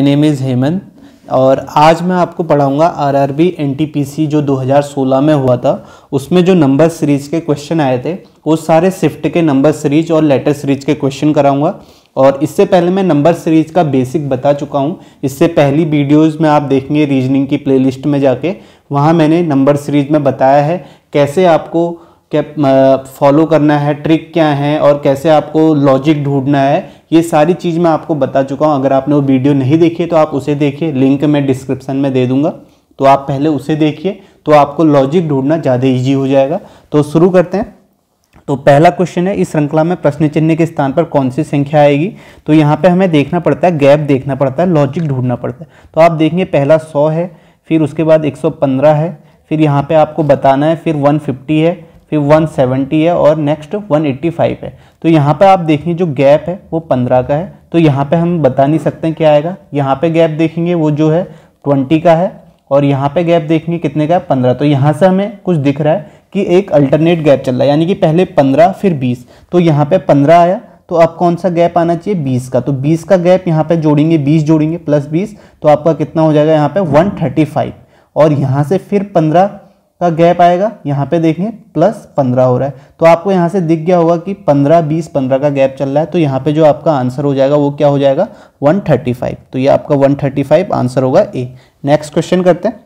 my name is Hemant और आज मैं आपको पढ़ाऊंगा आरआरबी एनटीपीसी जो 2016 में हुआ था उसमें जो नंबर सीरीज के क्वेश्चन आए थे वो सारे शिफ्ट के नंबर सीरीज और लेटर सीरीज के क्वेश्चन कराऊंगा और इससे पहले मैं नंबर सीरीज का बेसिक बता चुका हूँ इससे पहली वीडियोस में आप देखेंगे रीजनिंग की लिस्ट में जाके वहाँ मैंने नंबर सीरीज में बताया है कैसे आपको फॉलो करना है ट्रिक क्या है और कैसे आपको लॉजिक ढूंढना है ये सारी चीज़ मैं आपको बता चुका हूँ अगर आपने वो वीडियो नहीं देखी है तो आप उसे देखिए लिंक मैं डिस्क्रिप्शन में दे दूँगा तो आप पहले उसे देखिए तो आपको लॉजिक ढूंढना ज़्यादा ईजी हो जाएगा तो शुरू करते हैं तो पहला क्वेश्चन है इस श्रृंखला में प्रश्न चिन्ह के स्थान पर कौन सी संख्या आएगी तो यहाँ पे हमें देखना पड़ता है गैप देखना पड़ता है लॉजिक ढूंढना पड़ता है तो आप देखेंगे पहला सौ है फिर उसके बाद एक सौ पंद्रह है फिर यहाँ पे आपको बताना है फिर वन फिफ्टी है फिर 170 है और नेक्स्ट 185 है तो यहाँ पे आप देखेंगे जो गैप है वो 15 का है तो यहाँ पे हम बता नहीं सकते क्या आएगा यहाँ पे गैप देखेंगे वो जो है 20 का है और यहाँ पे गैप देखेंगे कितने का है पंद्रह तो यहाँ से हमें कुछ दिख रहा है कि एक अल्टरनेट गैप चल रहा है यानी कि पहले पंद्रह फिर बीस तो यहाँ पर पंद्रह आया तो अब कौन सा गैप आना चाहिए 20 का तो 20 का गैप यहाँ पे जोड़ेंगे 20 जोड़ेंगे प्लस 20 तो आपका कितना हो जाएगा यहाँ पे 135 और यहाँ से फिर पंद्रह का गैप आएगा यहाँ पे देखें प्लस पंद्रह हो रहा है तो आपको यहाँ से दिख गया होगा कि पंद्रह बीस पंद्रह का गैप चल रहा है तो यहाँ पे जो आपका आंसर हो जाएगा वो क्या हो जाएगा वन थर्टी फाइव तो ये आपका वन थर्टी फाइव आंसर होगा ए नेक्स्ट क्वेश्चन करते हैं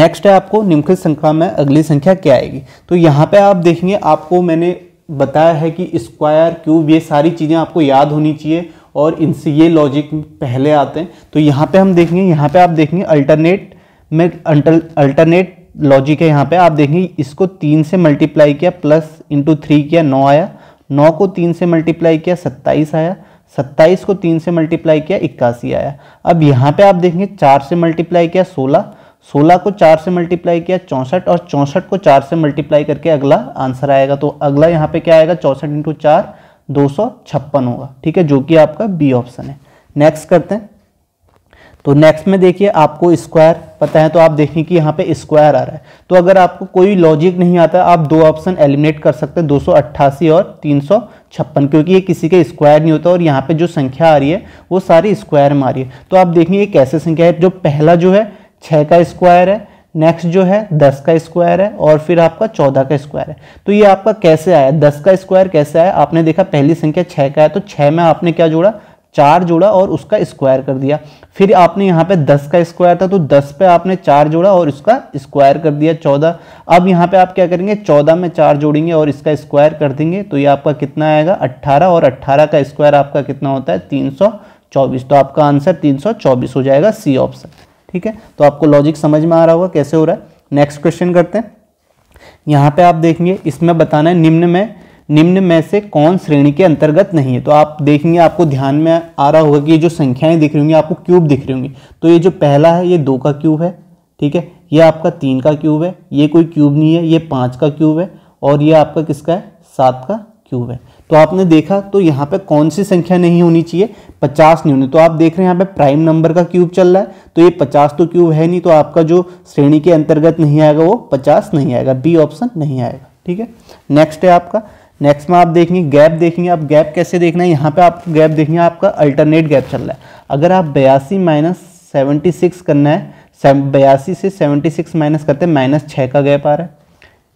नेक्स्ट है आपको निम्नलिखित संख्या में अगली संख्या क्या आएगी तो यहाँ पर आप देखेंगे आपको मैंने बताया है कि स्क्वायर क्यूब ये सारी चीज़ें आपको याद होनी चाहिए और इनसे ये लॉजिक पहले आते हैं तो यहाँ पर हम देखेंगे यहाँ पर आप देखेंगे अल्टरनेट में अल्टरनेट लॉजिक है यहाँ पे आप देखेंगे इसको तीन से मल्टीप्लाई किया प्लस इंटू थ्री किया नौ आया नौ को तीन से मल्टीप्लाई किया सत्ताईस आया सत्ताईस को तीन से मल्टीप्लाई किया इक्यासी आया अब यहाँ पे आप देखेंगे चार से मल्टीप्लाई किया सोलह सोलह को चार से मल्टीप्लाई किया चौंसठ और चौंसठ को चार से मल्टीप्लाई करके अगला आंसर आएगा तो अगला यहाँ पे क्या आएगा चौंसठ इंटू चार दो सौ छप्पन होगा ठीक है जो कि आपका बी ऑप्शन है नेक्स्ट करते हैं तो नेक्स्ट में देखिए आपको स्क्वायर पता है तो आप देखें कि यहाँ पे स्क्वायर आ रहा है तो अगर आपको कोई लॉजिक नहीं आता आप दो ऑप्शन एलिमिनेट कर सकते हैं दो और तीन क्योंकि ये किसी के स्क्वायर नहीं होता और यहाँ पे जो संख्या आ रही है वो सारी स्क्वायर में आ रही है तो आप देखेंगे ये कैसे संख्या है जो पहला जो है छः का स्क्वायर है नेक्स्ट जो है दस का स्क्वायर है और फिर आपका चौदह का स्क्वायर है तो ये आपका कैसे आया दस का स्क्वायर कैसे आया आपने देखा पहली संख्या छः का है तो छः में आपने क्या जोड़ा चार जोड़ा और उसका स्क्वायर कर दिया फिर आपने यहाँ पे दस का स्क्वायर था तो दस पे आपने चार जोड़ा और इसका स्क्वायर कर दिया चौदह अब यहाँ पे आप क्या करेंगे चौदह में चार जोड़ेंगे और इसका स्क्वायर कर देंगे तो ये आपका कितना आएगा अट्ठारह और अट्ठारह का स्क्वायर आपका कितना होता है तीन तो आपका आंसर तीन हो जाएगा सी ऑप्शन ठीक है तो आपको लॉजिक समझ में आ रहा होगा कैसे हो रहा है नेक्स्ट क्वेश्चन करते हैं यहाँ पे आप देखेंगे इसमें बताना है निम्न में निम्न में से कौन श्रेणी के अंतर्गत नहीं है तो आप देखेंगे आपको ध्यान में आ रहा होगा कि ये जो संख्याएं दिख रही होंगी आपको क्यूब दिख रही होंगी तो ये जो पहला है ये दो का क्यूब है ठीक है ये आपका तीन का क्यूब है ये कोई क्यूब नहीं है ये पाँच का क्यूब है और ये आपका किसका है सात का क्यूब है तो आपने देखा तो यहाँ पर कौन सी संख्या नहीं होनी चाहिए पचास नहीं होनी तो आप देख रहे हैं यहाँ पे प्राइम नंबर का क्यूब चल रहा है तो ये पचास तो क्यूब है नहीं तो आपका जो श्रेणी के अंतर्गत नहीं आएगा वो पचास नहीं आएगा बी ऑप्शन नहीं आएगा ठीक है नेक्स्ट है आपका नेक्स्ट में आप देखेंगे गैप देखेंगे आप गैप कैसे देखना है यहाँ पे आप गैप देखेंगे आपका अल्टरनेट गैप चल रहा है अगर आप बयासी माइनस सेवेंटी सिक्स करना है बयासी से सेवेंटी सिक्स माइनस करते हैं माइनस छः का गैप आ रहा है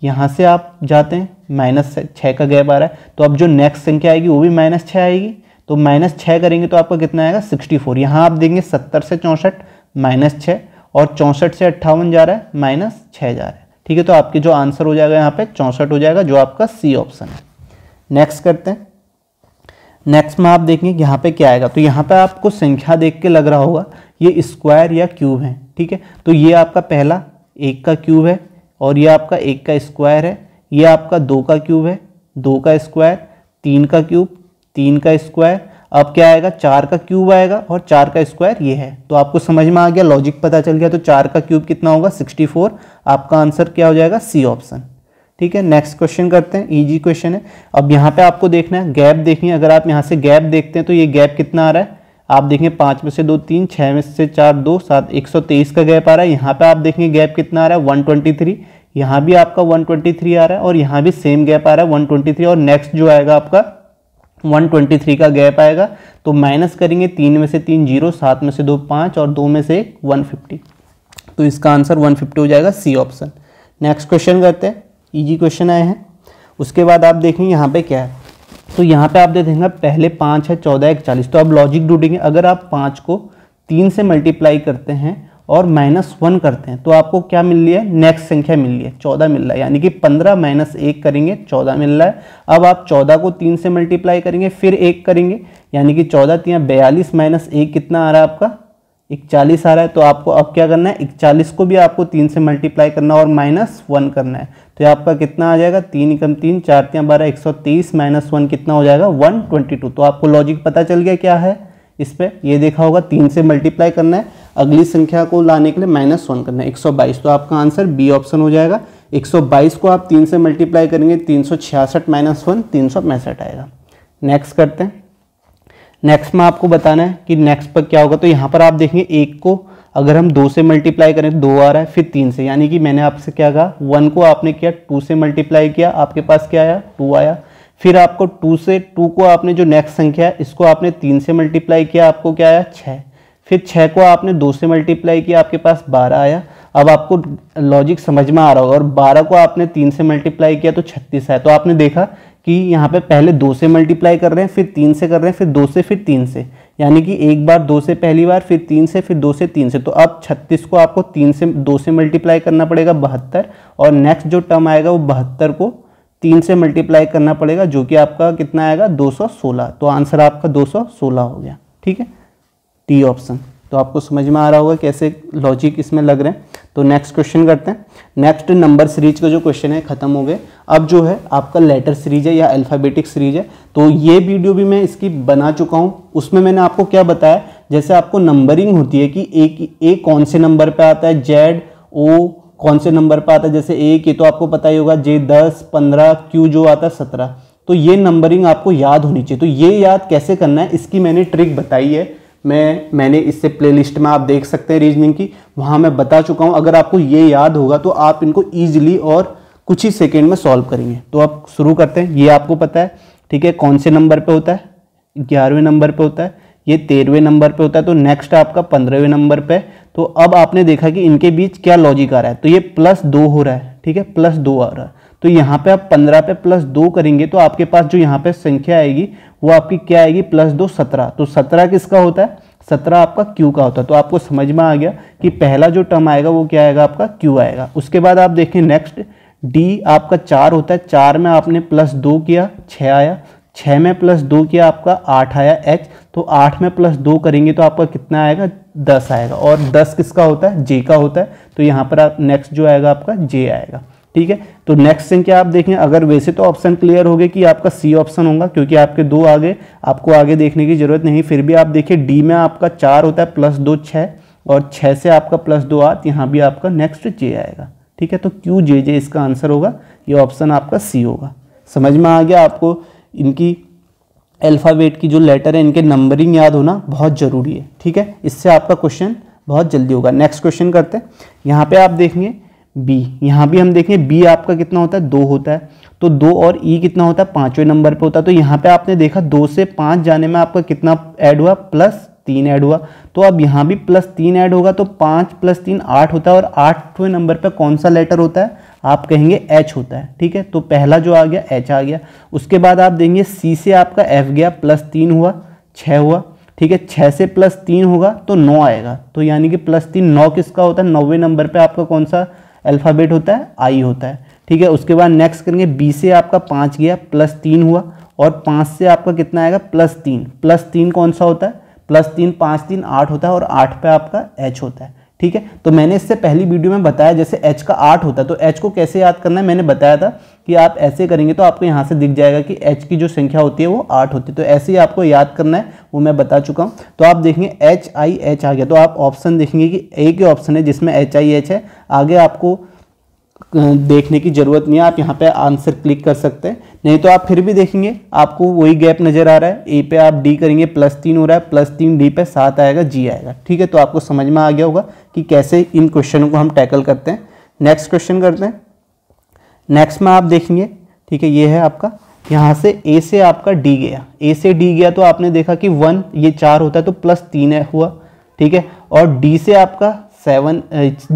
यहाँ से आप जाते हैं माइनस छः का गैप आ रहा है तो अब जो नेक्स्ट संख्या आएगी वो भी माइनस छः आएगी तो माइनस छः करेंगे तो आपका कितना आएगा सिक्सटी फोर यहाँ आप देंगे सत्तर से चौंसठ माइनस छः और चौंसठ से अट्ठावन जा रहा है माइनस छः जा रहा है ठीक है तो आपके जो आंसर हो जाएगा यहाँ पे चौंसठ हो जाएगा जो आपका सी ऑप्शन है नेक्स्ट करते हैं नेक्स्ट में आप देखेंगे यहाँ पे क्या आएगा तो यहाँ पे आपको संख्या देख के लग रहा होगा ये स्क्वायर या क्यूब है ठीक है तो ये आपका पहला एक का क्यूब है और ये आपका एक का स्क्वायर है ये आपका दो का क्यूब है दो का स्क्वायर तीन का क्यूब तीन का स्क्वायर अब क्या आएगा चार का क्यूब आएगा और चार का स्क्वायर ये है तो आपको समझ में आ गया लॉजिक पता चल गया तो चार का क्यूब कितना होगा सिक्सटी फोर आपका आंसर क्या हो जाएगा सी ऑप्शन ठीक है नेक्स्ट क्वेश्चन करते हैं इजी क्वेश्चन है अब यहाँ पे आपको देखना है गैप देखिए अगर आप यहाँ से गैप देखते हैं तो ये गैप कितना आ रहा है आप देखें पाँच में से दो तीन छः में से चार दो सात एक सौ तेईस का गैप आ रहा है यहाँ पे आप देखेंगे गैप कितना आ रहा है वन ट्वेंटी थ्री यहाँ भी आपका वन ट्वेंटी थ्री आ रहा है और यहाँ भी सेम गैप आ रहा है वन ट्वेंटी थ्री और नेक्स्ट जो आएगा आपका वन ट्वेंटी थ्री का गैप आएगा तो माइनस करेंगे तीन में से तीन जीरो सात में से दो पाँच और दो में से एक वन फिफ्टी तो इसका आंसर वन फिफ्टी हो जाएगा सी ऑप्शन नेक्स्ट क्वेश्चन करते हैं ईजी क्वेश्चन आए हैं उसके बाद आप देखेंगे यहाँ पे क्या है तो यहाँ पे आप दे देखेंगे पहले पाँच है चौदह एक चालीस तो आप लॉजिक ढूंढेंगे अगर आप पाँच को तीन से मल्टीप्लाई करते हैं और माइनस वन करते हैं तो आपको क्या मिल रही है नेक्स्ट संख्या मिल रही है चौदह मिल रहा है यानी कि पंद्रह माइनस एक करेंगे चौदह मिल रहा है अब आप चौदह को तीन से मल्टीप्लाई करेंगे फिर एक करेंगे यानी कि चौदह तीन बयालीस माइनस एक कितना आ रहा है आपका इकचालीस आ रहा है तो आपको अब क्या करना है इकचालीस को भी आपको तीन से मल्टीप्लाई करना है और माइनस वन करना है तो ये आपका कितना आ जाएगा तीन एकम तीन चार त्याँ बारह एक सौ तेईस माइनस वन कितना हो जाएगा वन ट्वेंटी टू तो आपको लॉजिक पता चल गया क्या है इस पर यह देखा होगा तीन से मल्टीप्लाई करना है अगली संख्या को लाने के लिए माइनस वन करना है एक सौ बाईस तो आपका आंसर बी ऑप्शन हो जाएगा एक सौ बाईस को आप तीन से मल्टीप्लाई करेंगे तीन सौ छियासठ माइनस वन तीन सौ पैंसठ आएगा नेक्स्ट करते हैं नेक्स्ट में आपको बताना है कि नेक्स्ट पर क्या होगा तो यहाँ पर आप देखेंगे एक को अगर हम दो से मल्टीप्लाई करें तो दो आ रहा है फिर तीन से यानी कि मैंने आपसे क्या कहा वन को आपने किया टू से मल्टीप्लाई किया आपके पास क्या आया टू आया फिर आपको टू से टू को आपने जो नेक्स्ट संख्या है इसको आपने तीन से मल्टीप्लाई किया आपको क्या आया छः फिर छः को आपने दो से मल्टीप्लाई किया आपके पास बारह आया अब आपको लॉजिक समझ में आ रहा होगा और बारह को आपने तीन से मल्टीप्लाई किया तो छत्तीस आया तो आपने देखा कि यहाँ पे पहले दो से मल्टीप्लाई कर रहे हैं फिर तीन से कर रहे हैं फिर दो से फिर तीन से यानी कि एक बार दो से पहली बार फिर तीन से फिर दो से तीन से तो अब छत्तीस को आपको तीन से दो से मल्टीप्लाई करना पड़ेगा बहत्तर और नेक्स्ट जो टर्म आएगा वो बहत्तर को तीन से मल्टीप्लाई करना पड़ेगा जो कि आपका कितना आएगा 216 तो आंसर आपका 216 हो गया ठीक है टी ऑप्शन तो आपको समझ में आ रहा होगा कैसे लॉजिक इसमें लग रहे हैं तो नेक्स्ट क्वेश्चन करते हैं नेक्स्ट नंबर सीरीज का जो क्वेश्चन है खत्म हो गए अब जो है आपका लेटर सीरीज है या अल्फ़ाबेटिक सीरीज है तो ये वीडियो भी मैं इसकी बना चुका हूँ उसमें मैंने आपको क्या बताया जैसे आपको नंबरिंग होती है कि एक ए कौन से नंबर पर आता है जेड ओ कौन से नंबर पर आता है जैसे एक ये तो आपको पता ही होगा जे दस पंद्रह क्यू जो आता है सत्रह तो ये नंबरिंग आपको याद होनी चाहिए तो ये याद कैसे करना है इसकी मैंने ट्रिक बताई है मैं मैंने इससे प्लेलिस्ट में आप देख सकते हैं रीजनिंग की वहाँ मैं बता चुका हूँ अगर आपको ये याद होगा तो आप इनको ईजिली और कुछ ही सेकेंड में सॉल्व करेंगे तो आप शुरू करते हैं ये आपको पता है ठीक है कौन से नंबर पर होता है ग्यारहवें नंबर पर होता है ये तेरहवें नंबर पे होता है तो नेक्स्ट आपका पंद्रहवें नंबर पे तो अब आपने देखा कि इनके बीच क्या लॉजिक आ रहा है तो ये प्लस दो हो रहा है ठीक है प्लस दो आ रहा है तो यहाँ पे आप पंद्रह पे प्लस दो करेंगे तो आपके पास जो यहाँ पे संख्या आएगी वो आपकी क्या आएगी प्लस दो सत्रह तो सत्रह किसका होता है सत्रह आपका क्यू का होता है तो आपको समझ में आ गया कि पहला जो टर्म आएगा वो क्या आएगा आपका क्यू आएगा उसके बाद आप देखें नेक्स्ट डी आपका चार होता है चार में आपने प्लस दो किया छः आया छः में प्लस दो किया आपका आठ आया एच तो आठ में प्लस दो करेंगे तो आपका कितना आएगा दस आएगा और दस किसका होता है जे का होता है तो यहाँ पर आप नेक्स्ट जो आएगा आपका जे आएगा ठीक है तो नेक्स्ट थिंग क्या आप देखें अगर वैसे तो ऑप्शन क्लियर हो गए कि आपका सी ऑप्शन होगा क्योंकि आपके दो आगे आपको आगे देखने की जरूरत नहीं फिर भी आप देखिए डी में आपका चार होता है प्लस दो छः और छः से आपका प्लस दो आठ यहाँ भी आपका नेक्स्ट जे आएगा ठीक है तो क्यू जे जे इसका आंसर होगा ये ऑप्शन आपका सी होगा समझ में आ गया आपको इनकी अल्फ़ाबेट की जो लेटर है इनके नंबरिंग याद होना बहुत ज़रूरी है ठीक है इससे आपका क्वेश्चन बहुत जल्दी होगा नेक्स्ट क्वेश्चन करते हैं यहाँ पे आप देखेंगे बी यहाँ भी हम देखें बी आपका कितना होता है दो होता है तो दो और ई e कितना होता है पाँचवें नंबर पे होता है तो यहाँ पे आपने देखा दो से पाँच जाने में आपका कितना ऐड हुआ प्लस तीन ऐड हुआ तो अब यहाँ भी प्लस तीन ऐड होगा तो पाँच प्लस तीन आठ होता है और आठवें नंबर पे कौन सा लेटर होता है आप कहेंगे एच होता है ठीक है तो पहला जो आ गया एच आ गया उसके बाद आप देंगे सी से आपका एफ गया प्लस तीन हुआ छः हुआ ठीक है छः से प्लस तीन होगा तो नौ आएगा तो यानी कि प्लस तीन नौ किसका होता है नौवे नंबर पर आपका कौन सा अल्फ़ाबेट होता है आई होता है ठीक है उसके बाद नेक्स्ट करेंगे बी से आपका पाँच गया प्लस तीन हुआ और पाँच से आपका कितना आएगा प्लस तीन प्लस तीन कौन सा होता है प्लस तीन पाँच तीन आठ होता है और आठ पे आपका एच होता है ठीक है तो मैंने इससे पहली वीडियो में बताया जैसे एच का आठ होता है तो एच को कैसे याद करना है मैंने बताया था कि आप ऐसे करेंगे तो आपको यहाँ से दिख जाएगा कि एच की जो संख्या होती है वो आठ होती है तो ऐसे ही आपको याद करना है वो मैं बता चुका हूँ तो आप देखेंगे एच आई एच आ गया तो आप ऑप्शन देखेंगे कि एक ही ऑप्शन है जिसमें एच आई एच है आगे आपको देखने की ज़रूरत नहीं है आप यहाँ पे आंसर क्लिक कर सकते हैं नहीं तो आप फिर भी देखेंगे आपको वही गैप नज़र आ रहा है ए पे आप डी करेंगे प्लस तीन हो रहा है प्लस तीन डी पे सात आएगा जी आएगा ठीक है तो आपको समझ में आ गया होगा कि कैसे इन क्वेश्चनों को हम टैकल करते हैं नेक्स्ट क्वेश्चन करते हैं नेक्स्ट में आप देखेंगे ठीक है ये है आपका यहाँ से ए से आपका डी गया ए से डी गया तो आपने देखा कि वन ये चार होता है तो प्लस तीन है हुआ ठीक है और डी से आपका सेवन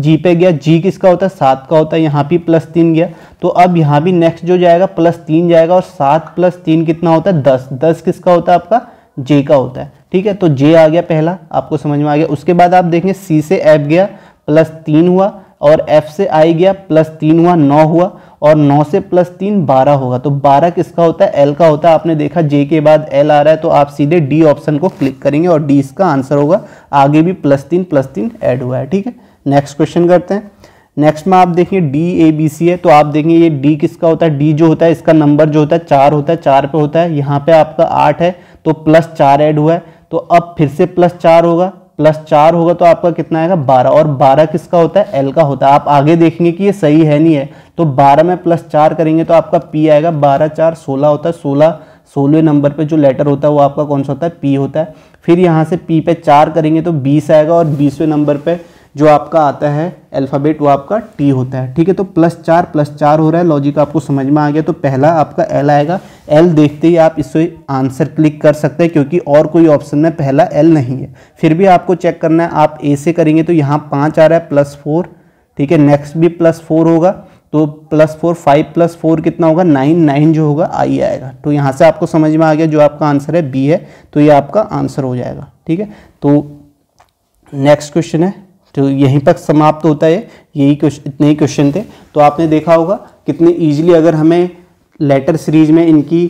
जी पे गया जी किसका होता है सात का होता है यहाँ भी प्लस तीन गया तो अब यहाँ भी नेक्स्ट जो जाएगा प्लस तीन जाएगा और सात प्लस तीन कितना होता है दस दस किसका होता है आपका जे का होता है ठीक है तो जे आ गया पहला आपको समझ में आ गया उसके बाद आप देखेंगे सी से एफ गया प्लस तीन हुआ और एफ से आई गया प्लस तीन हुआ नौ हुआ और नौ से प्लस तीन बारह होगा तो बारह किसका होता है एल का होता है आपने देखा जे के बाद एल आ रहा है तो आप सीधे डी ऑप्शन को क्लिक करेंगे और डी इसका आंसर होगा आगे भी प्लस तीन प्लस तीन ऐड हुआ है ठीक है नेक्स्ट क्वेश्चन करते हैं नेक्स्ट में आप देखिए डी ए बी सी है तो आप देखिए ये डी किसका होता है डी जो होता है इसका नंबर जो होता है चार होता है चार पे होता है यहाँ पे आपका आठ है तो प्लस चार ऐड हुआ है तो अब फिर से प्लस चार होगा प्लस चार होगा तो आपका कितना आएगा बारह और बारह किसका होता है एल का होता है आप आगे देखेंगे कि ये सही है नहीं है तो बारह में प्लस चार करेंगे तो आपका पी आएगा बारह चार सोलह होता है सोलह सोलह नंबर पे जो लेटर होता है वो आपका कौन सा होता है पी होता है फिर यहाँ से पी पे चार करेंगे तो बीस आएगा और बीसवें नंबर पर जो आपका आता है अल्फ़ाबेट वो आपका टी होता है ठीक है तो प्लस चार प्लस चार हो रहा है लॉजिक आपको समझ में आ गया तो पहला आपका एल आएगा एल देखते ही आप इससे आंसर क्लिक कर सकते हैं क्योंकि और कोई ऑप्शन में पहला एल नहीं है फिर भी आपको चेक करना है आप ए से करेंगे तो यहाँ पाँच आ रहा है प्लस फोर ठीक है नेक्स्ट भी प्लस फोर होगा तो plus four five plus four कितना होगा नाइन नाइन जो होगा आई आएगा तो यहाँ से आपको समझ में आ गया जो आपका आंसर है बी है तो ये आपका आंसर हो जाएगा ठीक है तो नेक्स्ट क्वेश्चन है तो यहीं पर समाप्त होता है यही क्वेश्चन इतने ही क्वेश्चन थे तो आपने देखा होगा कितने ईजिली अगर हमें लेटर सीरीज में इनकी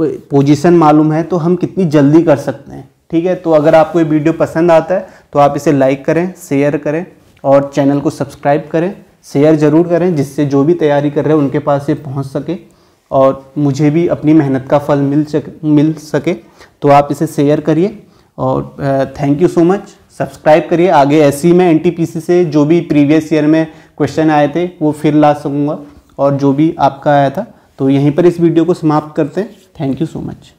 पोजीशन मालूम है तो हम कितनी जल्दी कर सकते हैं ठीक है तो अगर आपको ये वीडियो पसंद आता है तो आप इसे लाइक करें शेयर करें और चैनल को सब्सक्राइब करें शेयर ज़रूर करें जिससे जो भी तैयारी कर रहे हैं उनके पास ये पहुंच सके और मुझे भी अपनी मेहनत का फल मिल सके मिल सके तो आप इसे शेयर करिए और thank you so much subscribe करिए आगे एस में एन से जो भी प्रीवियस ईयर में क्वेश्चन आए थे वो फिर ला सकूँगा और जो भी आपका आया था तो यहीं पर इस वीडियो को समाप्त करते हैं थैंक यू सो मच